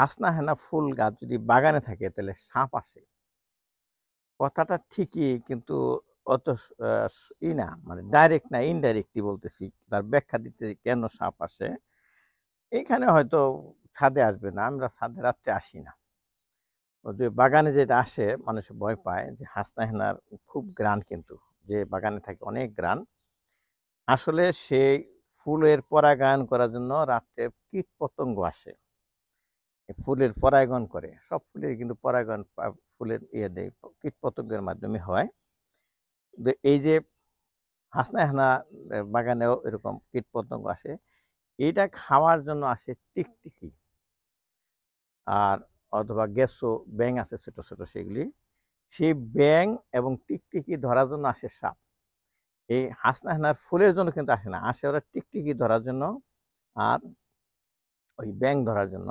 হাসনা হেনা ফুল গাছ যদি বাগানে থাকে তাহলে সাপ আসে কথাটা ঠিকই কিন্তু অত ই না মানে ডাইরেক্ট না ইনডাইরেক্টলি বলতেছি তার ব্যাখ্যা দিতে কেন সাপ আসে এখানে হয়তো ছাদে আসবে না আমরা ছাদে রাত্রে আসি না যে বাগানে যেটা আসে মানুষ ভয় পায় যে হাসনা হেনার খুব গ্রান কিন্তু যে বাগানে থাকে অনেক গ্রান আসলে সেই ফুলের পরাগায়ন করার জন্য রাত্রে কীট পতঙ্গ আসে ফুলের পরাগণ করে সব ফুলের কিন্তু পরাগণ ফুলের ইয়ে দেয় কীটপতঙ্গের মাধ্যমে হয় কিন্তু এই যে হাসনা হাসনা বাগানেও এরকম কীটপতঙ্গ আসে এইটা খাওয়ার জন্য আসে টিকটিকি আর অথবা গ্যাসো ব্যাং আছে ছোট ছোট সেগুলি সেই ব্যাং এবং টিকটিকি ধরার জন্য আসে সাপ এই হাসনা হাসনার ফুলের জন্য কিন্তু আসে না আসে ওরা টিকটিকি ধরার জন্য আর ওই ব্যাং ধরার জন্য